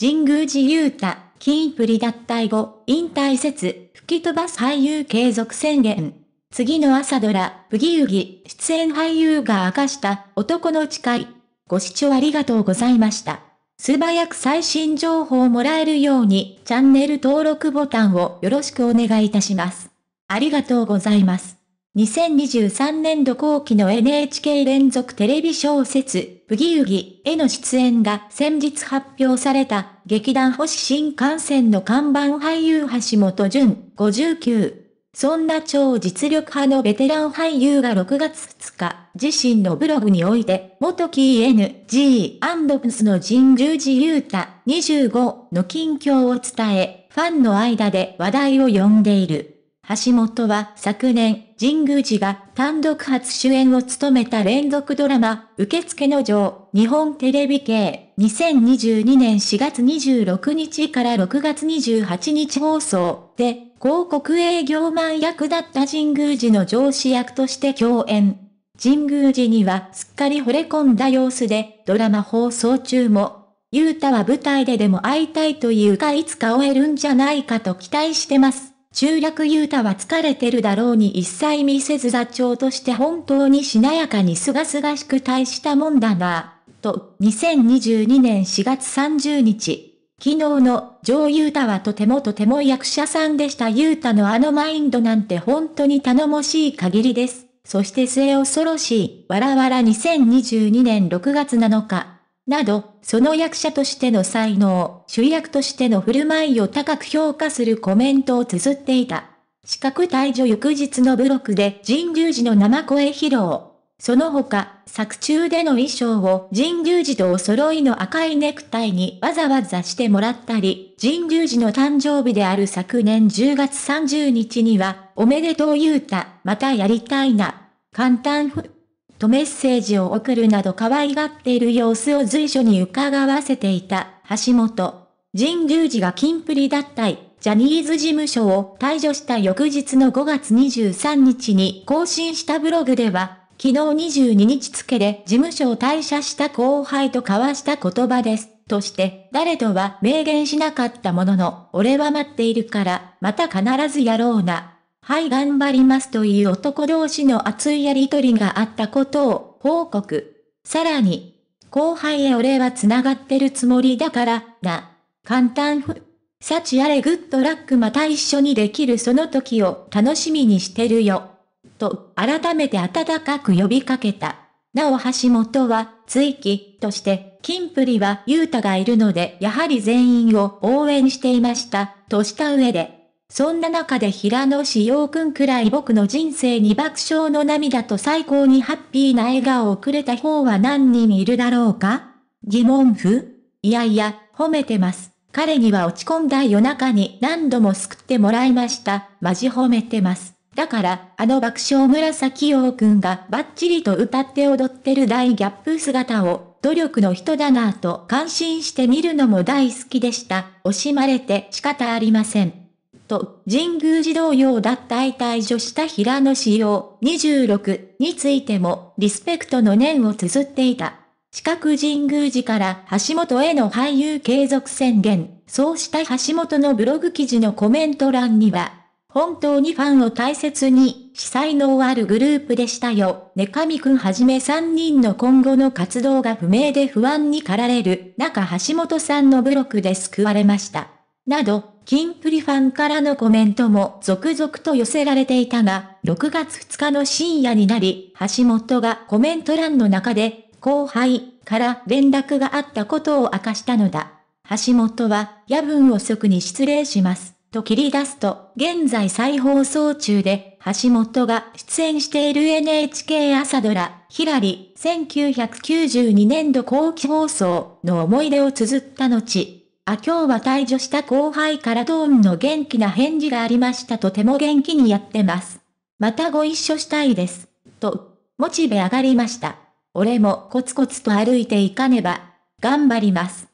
神宮寺勇太、キンプリ脱退後、引退説、吹き飛ばす俳優継続宣言。次の朝ドラ、ブギウギ、出演俳優が明かした、男の誓い。ご視聴ありがとうございました。素早く最新情報をもらえるように、チャンネル登録ボタンをよろしくお願いいたします。ありがとうございます。2023年度後期の NHK 連続テレビ小説、ブギウギへの出演が先日発表された、劇団星新幹線の看板俳優橋本淳、59。そんな超実力派のベテラン俳優が6月2日、自身のブログにおいて、元 KNG& ブスの神宮寺雄太25の近況を伝え、ファンの間で話題を呼んでいる。橋本は昨年、神宮寺が単独初主演を務めた連続ドラマ、受付の城、日本テレビ系、2022年4月26日から6月28日放送で、広告営業マン役だった神宮寺の上司役として共演。神宮寺にはすっかり惚れ込んだ様子で、ドラマ放送中も、ゆうたは舞台ででも会いたいというかいつか会えるんじゃないかと期待してます。中略ユータは疲れてるだろうに一切見せず座長として本当にしなやかにすがすがしく対したもんだな、と、2022年4月30日、昨日の、ジョー・ユータはとてもとても役者さんでしたユータのあのマインドなんて本当に頼もしい限りです。そして末恐ろしい、わらわら2022年6月7日。など、その役者としての才能、主役としての振る舞いを高く評価するコメントを綴っていた。資格退場翌日のブロックで神宮寺の生声披露。その他、作中での衣装を神宮寺とお揃いの赤いネクタイにわざわざしてもらったり、神宮寺の誕生日である昨年10月30日には、おめでとう言うた、またやりたいな。簡単ふ。とメッセージを送るなど可愛がっている様子を随所に伺わせていた橋本。神宮寺が金プリ脱退、ジャニーズ事務所を退場した翌日の5月23日に更新したブログでは、昨日22日付で事務所を退社した後輩と交わした言葉です。として、誰とは明言しなかったものの、俺は待っているから、また必ずやろうな。はい頑張りますという男同士の熱いやりとりがあったことを報告。さらに、後輩へ俺は繋がってるつもりだから、な。簡単ふ。幸あれグッドラックまた一緒にできるその時を楽しみにしてるよ。と、改めて温かく呼びかけた。なお橋本は、追記として、金プリはータがいるので、やはり全員を応援していました、とした上で、そんな中で平野志陽くんくらい僕の人生に爆笑の涙と最高にハッピーな笑顔をくれた方は何人いるだろうか疑問符いやいや、褒めてます。彼には落ち込んだ夜中に何度も救ってもらいました。マジ褒めてます。だから、あの爆笑紫陽くんがバッチリと歌って踊ってる大ギャップ姿を、努力の人だなぁと感心してみるのも大好きでした。惜しまれて仕方ありません。と、神宮寺同様脱退退場した平野仕耀26についても、リスペクトの念を綴っていた。四角神宮寺から橋本への俳優継続宣言、そうした橋本のブログ記事のコメント欄には、本当にファンを大切に、被災のあるグループでしたよ。ねかみくんはじめ3人の今後の活動が不明で不安に駆られる中橋本さんのブログで救われました。など、キンプリファンからのコメントも続々と寄せられていたが、6月2日の深夜になり、橋本がコメント欄の中で、後輩から連絡があったことを明かしたのだ。橋本は、夜分遅くに失礼します。と切り出すと、現在再放送中で、橋本が出演している NHK 朝ドラ、ヒラリ、1992年度後期放送の思い出を綴った後、あ今日は退場した後輩からトーンの元気な返事がありましたとても元気にやってます。またご一緒したいです。と、モチベ上がりました。俺もコツコツと歩いていかねば、頑張ります。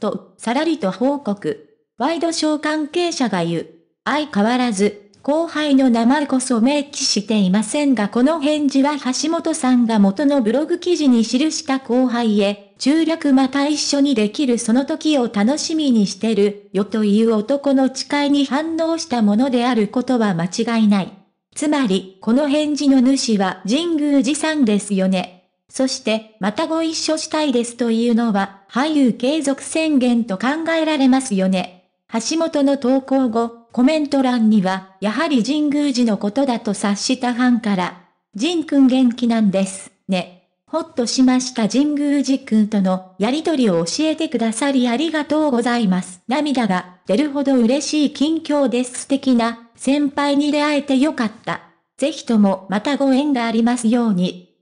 と、さらりと報告。ワイドショー関係者が言う。相変わらず、後輩の名前こそ明記していませんがこの返事は橋本さんが元のブログ記事に記した後輩へ、中略また一緒にできるその時を楽しみにしてる、よという男の誓いに反応したものであることは間違いない。つまり、この返事の主は神宮寺さんですよね。そして、またご一緒したいですというのは、俳優継続宣言と考えられますよね。橋本の投稿後、コメント欄には、やはり神宮寺のことだと察したファンから、神君元気なんです、ね。ほっとしました神宮寺君とのやりとりを教えてくださりありがとうございます。涙が出るほど嬉しい近況です素敵な先輩に出会えてよかった。ぜひともまたご縁がありますように。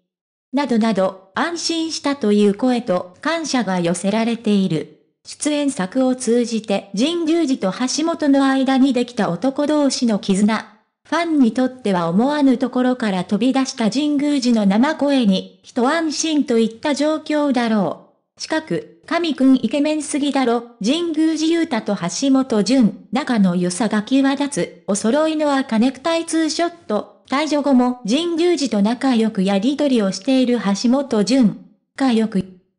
などなど安心したという声と感謝が寄せられている。出演作を通じて神宮寺と橋本の間にできた男同士の絆。ファンにとっては思わぬところから飛び出した神宮寺の生声に、一安心といった状況だろう。近く、神くんイケメンすぎだろ、神宮寺雄太と橋本淳、仲の良さが際立つ、お揃いの赤ネクタイツーショット、退場後も神宮寺と仲良くやりとりをしている橋本淳。仲良く